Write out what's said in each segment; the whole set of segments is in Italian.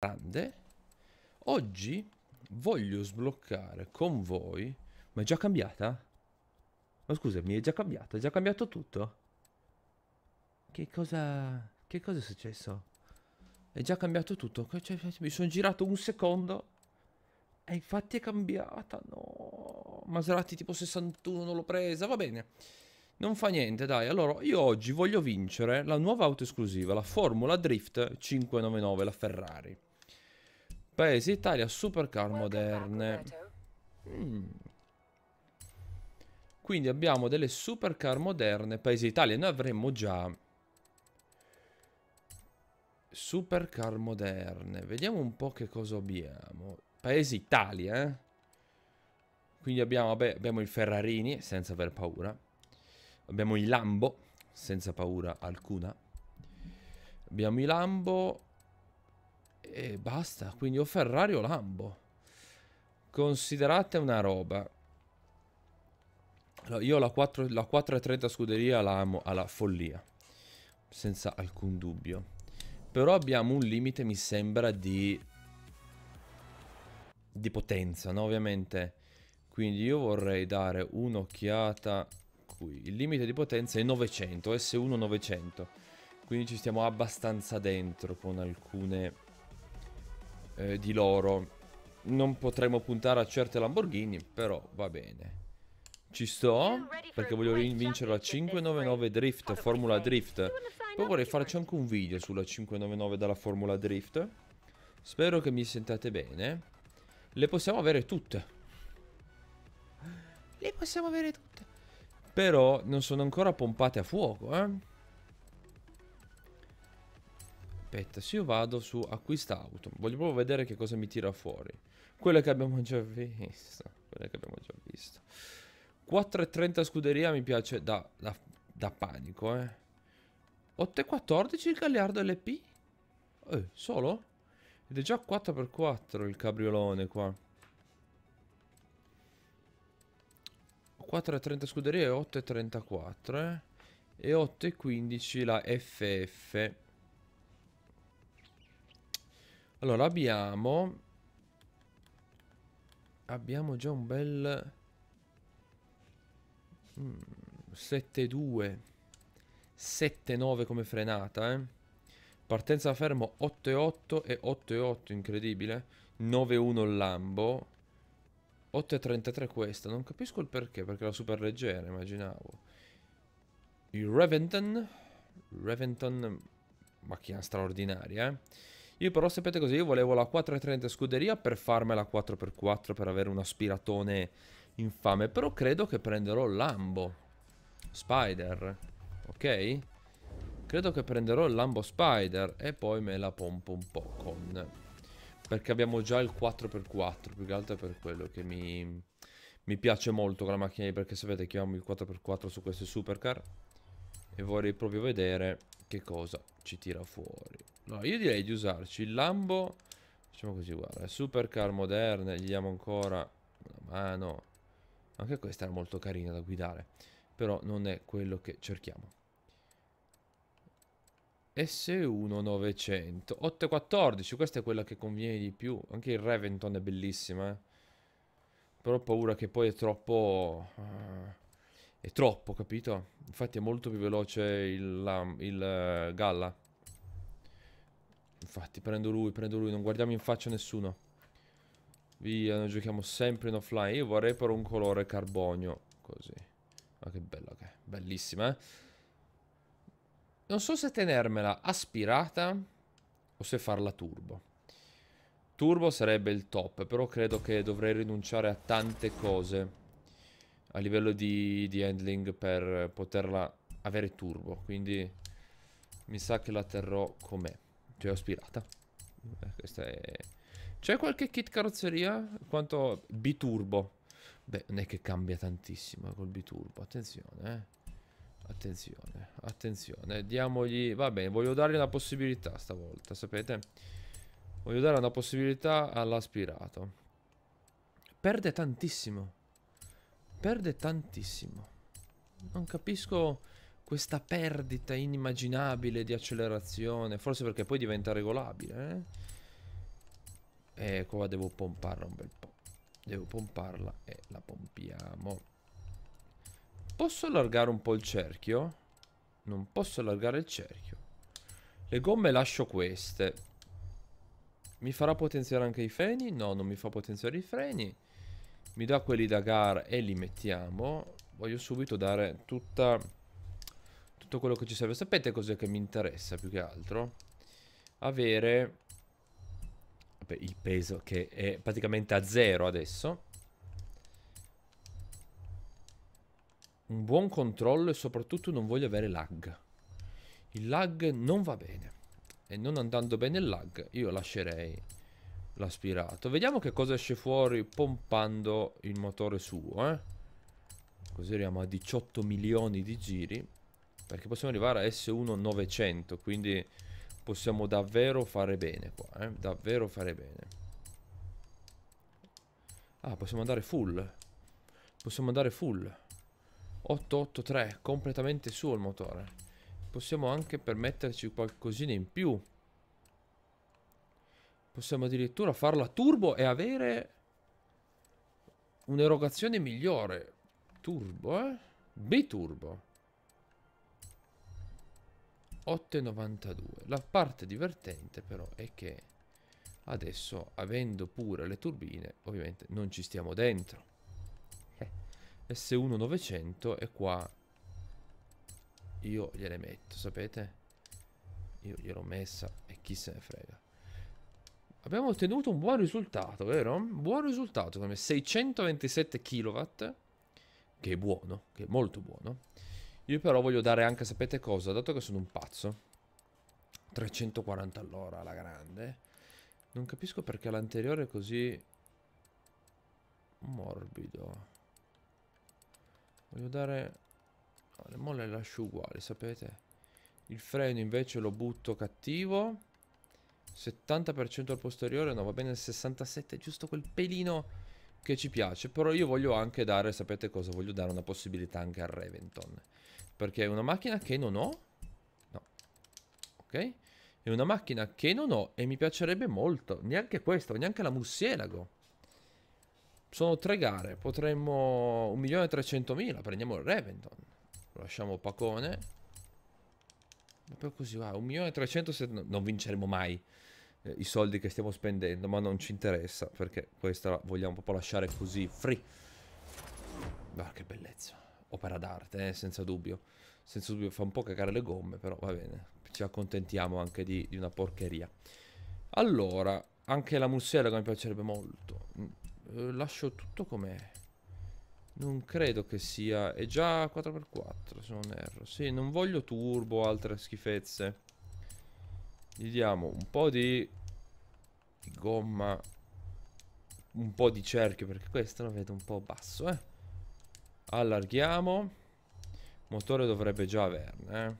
grande oggi voglio sbloccare con voi ma è già cambiata? ma scusami è già cambiata è già cambiato tutto che cosa che cosa è successo è già cambiato tutto cioè, mi sono girato un secondo e eh, infatti è cambiata no Maserati tipo 61 non l'ho presa va bene non fa niente, dai. Allora, io oggi voglio vincere la nuova auto esclusiva, la Formula Drift 599, la Ferrari. Paese Italia, supercar moderne. Mm. Quindi abbiamo delle supercar moderne, Paese Italia. Noi avremmo già supercar moderne. Vediamo un po' che cosa abbiamo. Paese Italia, eh? Quindi abbiamo, vabbè, abbiamo il Ferrarini, senza aver paura. Abbiamo il Lambo, senza paura alcuna. Abbiamo il Lambo, e basta, quindi o Ferrari o Lambo. Considerate una roba. io la, 4, la 430 scuderia la amo alla follia, senza alcun dubbio. Però abbiamo un limite, mi sembra, di, di potenza, no? Ovviamente. Quindi io vorrei dare un'occhiata qui. Il limite di potenza è 900, S1 900. Quindi ci stiamo abbastanza dentro con alcune eh, di loro. Non potremmo puntare a certe Lamborghini, però va bene. Ci sto, perché voglio vincere la 599 Drift, Formula Drift. Poi vorrei farci anche un video sulla 599 dalla Formula Drift. Spero che mi sentiate bene. Le possiamo avere tutte. Le possiamo avere tutte. Però non sono ancora pompate a fuoco, eh. Aspetta, se io vado su acquista auto, voglio proprio vedere che cosa mi tira fuori. Quella che abbiamo già visto. Quella che abbiamo già visto. 4,30 scuderia mi piace da, da, da panico, eh. 8,14 il Gagliardo LP? Eh, solo? Ed è già 4x4 il cabriolone qua. 4,30 scuderia e 8,34, eh. E 8,15 la FF. Allora, abbiamo... Abbiamo già un bel... 7-2 mm, 7-9 come frenata eh? Partenza fermo 8-8 e 8-8 incredibile 9-1 Lambo 8-33 questa Non capisco il perché perché era super leggera immaginavo Il Reventon Reventon macchina straordinaria eh? Io però sapete così, io volevo la 4.30 scuderia per farmela 4x4 per avere un aspiratone infame. Però credo che prenderò Lambo Spider, ok? Credo che prenderò il Lambo Spider e poi me la pompo un po' con... Perché abbiamo già il 4x4, più che altro è per quello che mi, mi piace molto con la macchina perché sapete che amo il 4x4 su queste supercar e vorrei proprio vedere che cosa ci tira fuori. No, io direi di usarci il Lambo. Facciamo così, guarda. Supercar moderne, gli diamo ancora una mano. Anche questa era molto carina da guidare. Però non è quello che cerchiamo. S1900 814, questa è quella che conviene di più. Anche il Reventon è bellissima, eh. Però ho paura che poi è troppo... Uh è troppo, capito? Infatti è molto più veloce il, il uh, Galla. Infatti prendo lui, prendo lui, non guardiamo in faccia nessuno. Via, noi giochiamo sempre in offline. Io vorrei però un colore carbonio, così. Ma che bella che è, bellissima, eh. Non so se tenermela aspirata o se farla turbo. Turbo sarebbe il top, però credo che dovrei rinunciare a tante cose a livello di, di handling per poterla avere turbo, quindi mi sa che la terrò com'è. Cioè, aspirata. spirata. Eh, questa è... C'è qualche kit carrozzeria? Quanto... Biturbo. Beh, non è che cambia tantissimo col biturbo. Attenzione, eh. Attenzione, attenzione. Diamogli... Va bene, voglio dargli una possibilità stavolta, sapete? Voglio dare una possibilità all'aspirato. Perde tantissimo. Perde tantissimo. Non capisco questa perdita inimmaginabile di accelerazione. Forse perché poi diventa regolabile. Eh? Ecco qua devo pomparla un bel po'. Devo pomparla e la pompiamo. Posso allargare un po' il cerchio? Non posso allargare il cerchio. Le gomme lascio queste. Mi farà potenziare anche i freni? No, non mi fa potenziare i freni. Mi dà quelli da gara e li mettiamo. Voglio subito dare tutta tutto quello che ci serve. Sapete cos'è che mi interessa più che altro? Avere vabbè, il peso che è praticamente a zero adesso. Un buon controllo e soprattutto non voglio avere lag. Il lag non va bene. E non andando bene il lag, io lascerei l'aspirato. Vediamo che cosa esce fuori pompando il motore suo, eh? Così arriviamo a 18 milioni di giri. Perché possiamo arrivare a S1 900, quindi possiamo davvero fare bene qua, eh? Davvero fare bene. Ah, possiamo andare full. Possiamo andare full. 883, completamente su il motore. Possiamo anche permetterci qualcosina in più. Possiamo addirittura farla turbo e avere un'erogazione migliore. Turbo, eh? B-turbo. 8,92 la parte divertente però è che adesso avendo pure le turbine ovviamente non ci stiamo dentro eh. S1 900 e qua io gliele metto sapete io gliel'ho messa e chi se ne frega abbiamo ottenuto un buon risultato vero? buon risultato come 627 kW che è buono che è molto buono io però voglio dare anche, sapete cosa? Dato che sono un pazzo 340 all'ora alla grande Non capisco perché l'anteriore è così Morbido Voglio dare no, Le molle le lascio uguali, sapete? Il freno invece lo butto cattivo 70% al posteriore, no va bene il 67, giusto quel pelino che ci piace Però io voglio anche dare, sapete cosa? Voglio dare una possibilità anche al Reventon perché è una macchina che non ho. No. Ok. È una macchina che non ho e mi piacerebbe molto. Neanche questo, neanche la Mussielago. Sono tre gare. Potremmo 1.300.000. Prendiamo il Reventon. Lo lasciamo pacone. Ma poi così va, 1.300.000 non vinceremo mai eh, i soldi che stiamo spendendo, ma non ci interessa perché questa la vogliamo proprio lasciare così free. Guarda che bellezza opera d'arte, eh, senza dubbio. Senza dubbio fa un po' cagare le gomme, però va bene. Ci accontentiamo anche di, di una porcheria. Allora, anche la mussella mi piacerebbe molto. Mm, eh, lascio tutto com'è. Non credo che sia... È già 4x4, se non erro. Sì, non voglio turbo o altre schifezze. Gli diamo un po' di gomma. Un po' di cerchio, perché questo lo vedo un po' basso, eh. Allarghiamo. Motore dovrebbe già averne. Eh.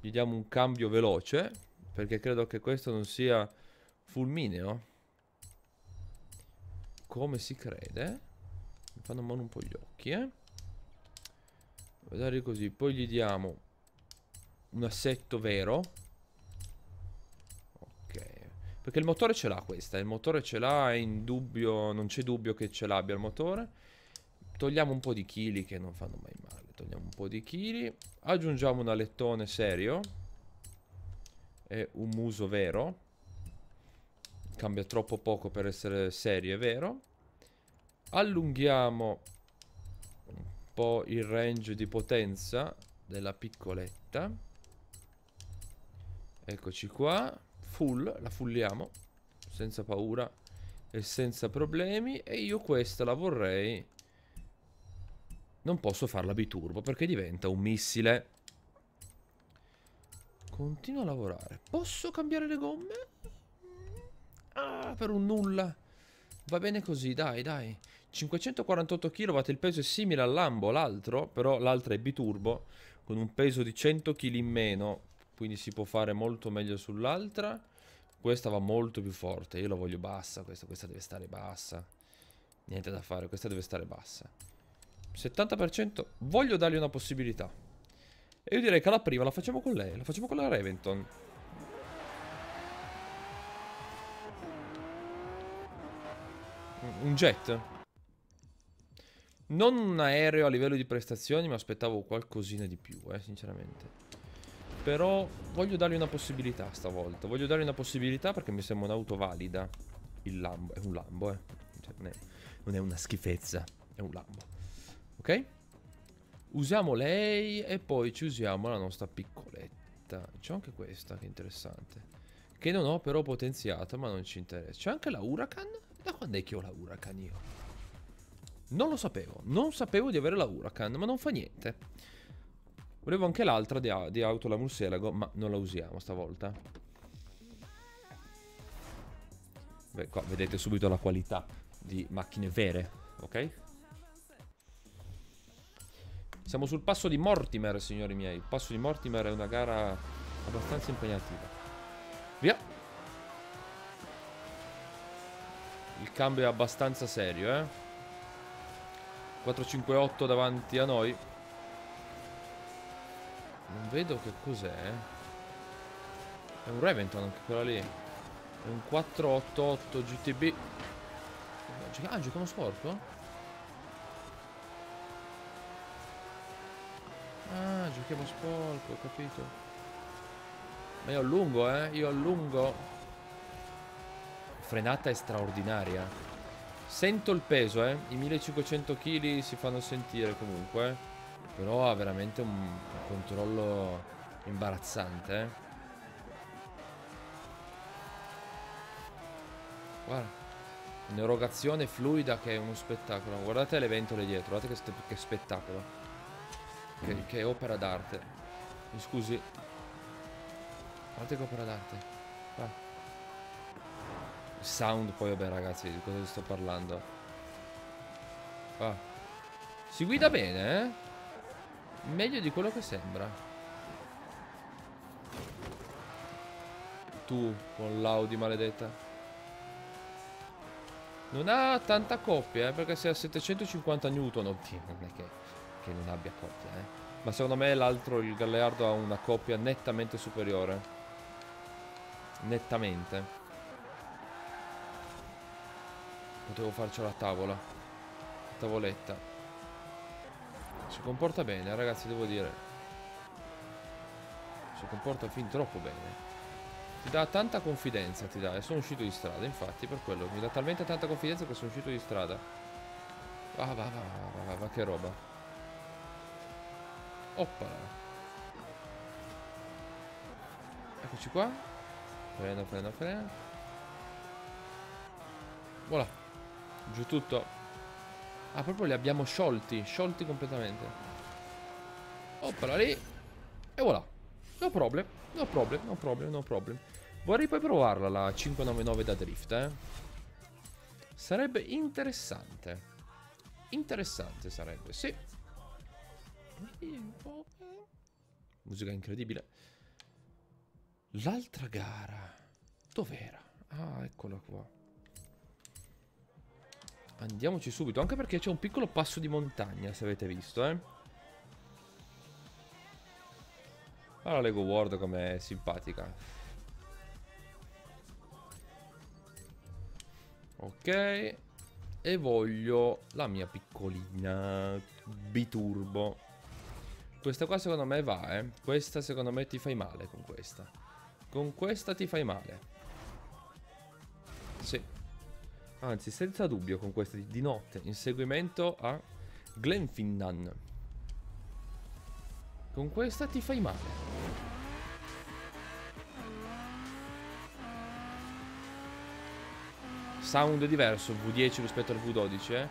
Gli diamo un cambio veloce. Perché credo che questo non sia fulmineo. Come si crede. Mi fanno male un po' gli occhi, eh. Dare così. Poi gli diamo un assetto vero. Ok. Perché il motore ce l'ha questa. Il motore ce l'ha, è indubbio, non c'è dubbio che ce l'abbia il motore. Togliamo un po' di chili che non fanno mai male. Togliamo un po' di chili. Aggiungiamo un alettone serio. E un muso vero. Cambia troppo poco per essere serio, e vero. Allunghiamo un po' il range di potenza della piccoletta. Eccoci qua. Full, la fulliamo. Senza paura e senza problemi. E io questa la vorrei non posso farla biturbo perché diventa un missile. Continua a lavorare. Posso cambiare le gomme? Ah, per un nulla. Va bene così, dai, dai. 548 kW, il peso è simile all'ambo, l'altro, però l'altra è biturbo, con un peso di 100 kg in meno, quindi si può fare molto meglio sull'altra. Questa va molto più forte, io la voglio bassa, questa, questa deve stare bassa. Niente da fare, questa deve stare bassa. 70% voglio dargli una possibilità. E io direi che la prima la facciamo con lei, la facciamo con la Raventon. Un jet. Non un aereo a livello di prestazioni, ma aspettavo qualcosina di più, eh, sinceramente. Però voglio dargli una possibilità stavolta. Voglio dargli una possibilità perché mi sembra un'auto valida. Il Lambo, è un Lambo, eh. Cioè, non, è, non è una schifezza, è un Lambo. Ok? Usiamo lei e poi ci usiamo la nostra piccoletta. C'è anche questa che è interessante. Che non ho però potenziata, ma non ci interessa. C'è anche la Huracan? Da quando è che ho la Huracan io? Non lo sapevo. Non sapevo di avere la Huracan, ma non fa niente. Volevo anche l'altra di, di auto la Murselago, ma non la usiamo stavolta. Beh, qua vedete subito la qualità di macchine vere, ok? Siamo sul passo di Mortimer, signori miei. Il passo di Mortimer è una gara abbastanza impegnativa. Via! Il cambio è abbastanza serio, eh. 4-5-8 davanti a noi. Non vedo che cos'è. Eh. È un Reventon anche quella lì. È un 4-8-8 GTB. Ah, giocano sporco? Ah, giochiamo sporco, ho capito. Ma io allungo, eh. Io allungo. Frenata è straordinaria. Sento il peso, eh. I 1500 kg si fanno sentire comunque. Eh. Però ha veramente un controllo imbarazzante, eh. Guarda. Un'erogazione fluida che è uno spettacolo. Guardate le ventole dietro, guardate che, che spettacolo. Che, mm. che opera d'arte. Mi scusi. Guardate che opera d'arte. Qua. Ah. Il sound poi, vabbè ragazzi, di cosa sto parlando. Qua. Ah. Si guida bene, eh? Meglio di quello che sembra. Tu, con l'Audi maledetta. Non ha tanta coppia, eh, perché se ha 750 newton, oddio, non è che che non abbia coppia, eh. Ma secondo me l'altro, il Galleardo, ha una coppia nettamente superiore. Nettamente. Potevo farcela a tavola. A tavoletta. Si comporta bene, eh, ragazzi, devo dire. Si comporta fin troppo bene. Ti dà tanta confidenza, ti dà. E eh. sono uscito di strada, infatti, per quello. Mi dà talmente tanta confidenza che sono uscito di strada. Ah, va, va, va, va, va, va che roba. Oppala. Eccoci qua. Freno, freno, freno. Voilà. Giù tutto. Ah, proprio li abbiamo sciolti. Sciolti completamente. Oppala lì. E voilà. No problem. No problem, no problem, no problem. Vorrei poi provarla la 599 da drift, eh. Sarebbe interessante. Interessante sarebbe, sì. Eh. Musica incredibile. L'altra gara. Dov'era? Ah, eccola qua. Andiamoci subito, anche perché c'è un piccolo passo di montagna, se avete visto, eh. Allora Lego World com'è simpatica. Ok. E voglio la mia piccolina biturbo. Questa qua secondo me va, eh. Questa secondo me ti fai male con questa. Con questa ti fai male. Sì. Anzi, senza dubbio con questa di, notte. Inseguimento a Glenfinnan. Con questa ti fai male. Sound diverso, V10 rispetto al V12, eh.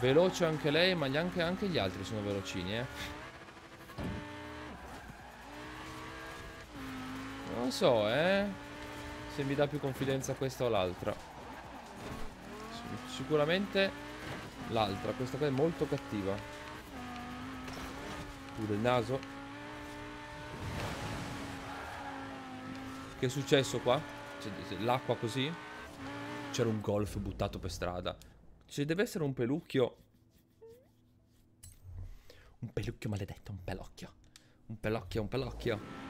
Veloce anche lei, ma neanche anche gli altri sono velocini, eh. Non so, eh. Se mi dà più confidenza questa o l'altra. Sicuramente l'altra. Questa qua è molto cattiva. Pure il naso. Che è successo qua? L'acqua così? C'era un golf buttato per strada. Ci deve essere un pelucchio. Un pelucchio maledetto, un pelocchio. Un pelocchio, un pelocchio.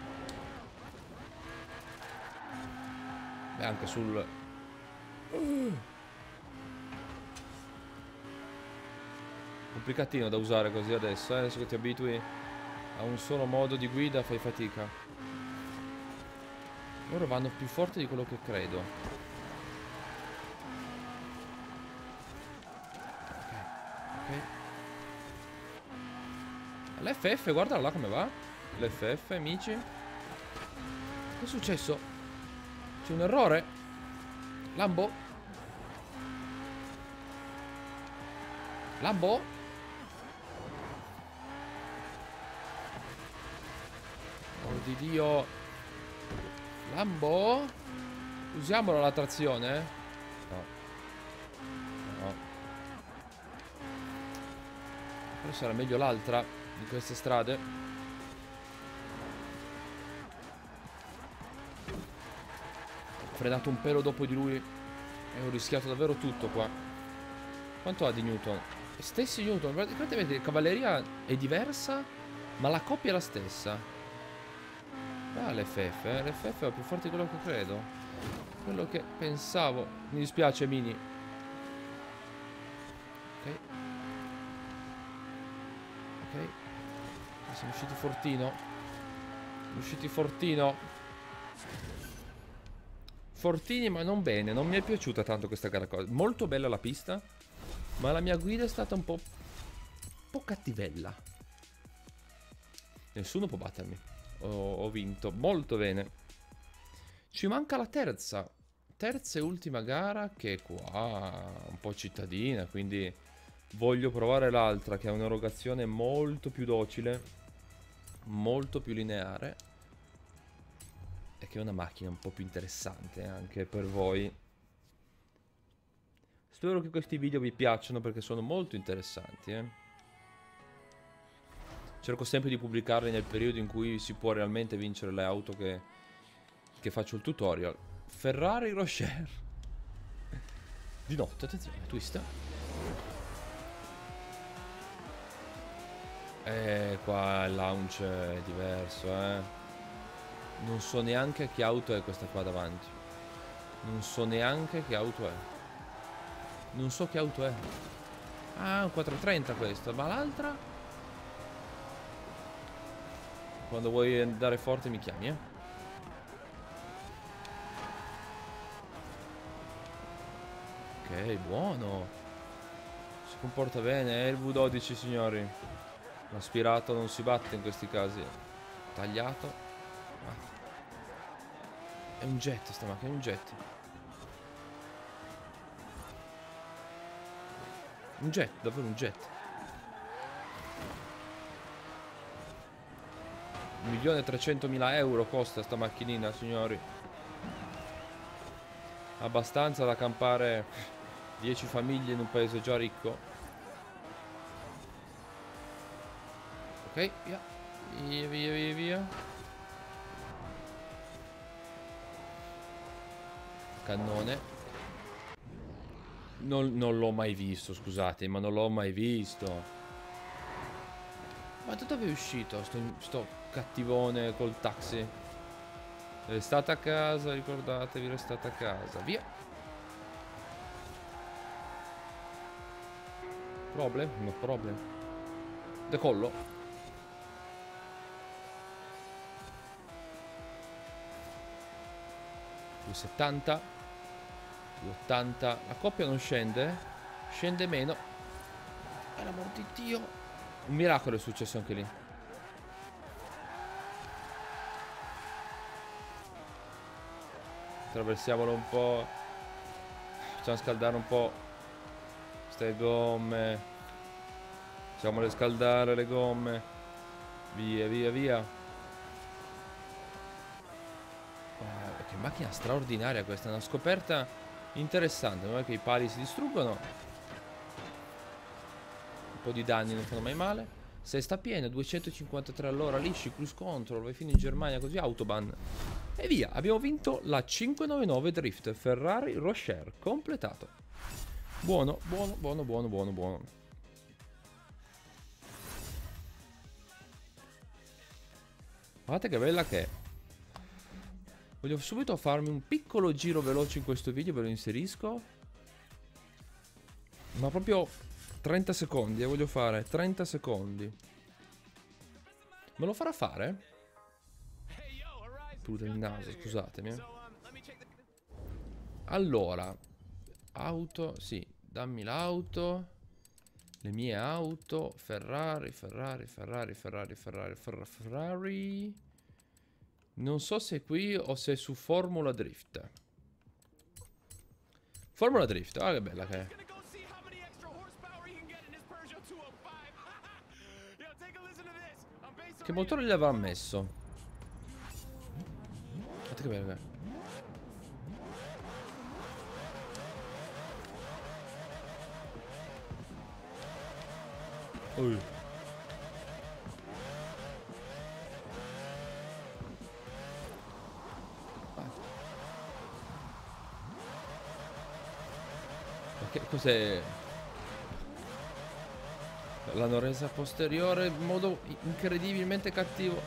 e anche sul... Complicatino da usare così adesso, eh? adesso che ti abitui a un solo modo di guida fai fatica. Loro vanno più forte di quello che credo. Ok, ok. L'FF, guardala là come va. L'FF, amici. Che è successo? C'è un errore? Lambo? Lambo? Oh di Dio Lambo? Usiamolo la trazione? No No Però sarà meglio l'altra Di queste strade frenato un pelo dopo di lui e ho rischiato davvero tutto qua. Quanto ha di Newton? Stessi Newton, praticamente la cavalleria è diversa, ma la coppia è la stessa. Ah, l'FF, eh? l'FF è più forte di quello che credo. Quello che pensavo. Mi dispiace, Mini. Ok. Ok. Siamo usciti fortino. Siamo usciti fortino. Fortini ma non bene, non mi è piaciuta tanto questa gara cosa. Molto bella la pista, ma la mia guida è stata un po'... un po' cattivella. Nessuno può battermi. Ho, ho vinto, molto bene. Ci manca la terza. Terza e ultima gara che è qua, un po' cittadina, quindi voglio provare l'altra che è un'erogazione molto più docile, molto più lineare è che è una macchina un po' più interessante anche per voi. Spero che questi video vi piacciono perché sono molto interessanti. Eh. Cerco sempre di pubblicarli nel periodo in cui si può realmente vincere le auto che, che faccio il tutorial. Ferrari Rocher. Di notte, attenzione, twist. Eh, qua il launch è diverso, eh. Non so neanche che auto è questa qua davanti. Non so neanche che auto è. Non so che auto è. Ah, un 430 questo, ma l'altra? Quando vuoi andare forte mi chiami, eh? Ok, buono. Si comporta bene, è il V12 signori. L'aspirato non si batte in questi casi. Tagliato. È un jet sta macchina, è un jet. Un jet, davvero un jet. Un milione e trecentomila euro costa sta macchinina, signori. Abbastanza da campare 10 famiglie in un paese già ricco. Ok, via. Via, via, via, via. cannone. Non, non l'ho mai visto, scusate, ma non l'ho mai visto. Ma da dove è uscito sto, sto cattivone col taxi? Restate a casa, ricordatevi, restate a casa. Via! Problem? No problem. Decollo. Più 70. L'80. La coppia non scende. Scende meno. Per l'amor di Dio. Un miracolo è successo anche lì. Attraversiamolo un po'. Facciamo scaldare un po'. Queste gomme. Facciamole scaldare le gomme. Via, via, via. Eh, che macchina straordinaria questa. È una scoperta Interessante, non è che i pali si distruggono. Un po' di danni non fanno mai male. Sesta piena, 253 all'ora, lisci, cruise control, vai fino in Germania così, autobahn. E via, abbiamo vinto la 599 Drift Ferrari Rocher, completato. Buono, buono, buono, buono, buono, buono. Guardate che bella che è. Voglio subito farmi un piccolo giro veloce in questo video, ve lo inserisco. Ma proprio 30 secondi, eh, voglio fare 30 secondi. Me lo farà fare? Puta il naso, scusatemi. Eh. Allora, auto, sì, dammi l'auto. Le mie auto, Ferrari, Ferrari, Ferrari, Ferrari, Ferrari, Ferrari. Ferrari. Non so se è qui o se è su Formula Drift. Formula Drift, ah che bella che è. Oh che motore gli aveva messo? Guarda che bella che è. Oh. Cos'è? L'hanno resa posteriore in modo incredibilmente cattivo.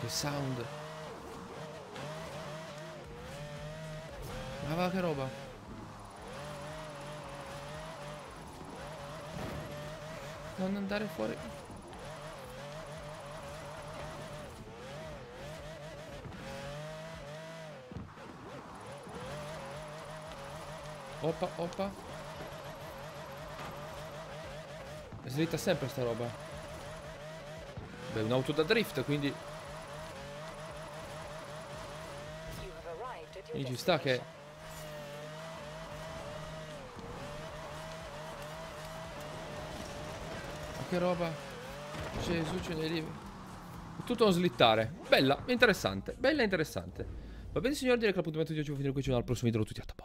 Che sound. Ma va che roba. Non andare fuori. Opa, opa. Slitta sempre sta roba. Beh, un'auto da drift, quindi... Quindi ci sta che... Ma che roba? Gesù ce ne liberi. Tutto un slittare. Bella, interessante. Bella, interessante. Va bene signori, direi che l'appuntamento di oggi va a finire qui. Ci vediamo al prossimo video. Tutti a tappa.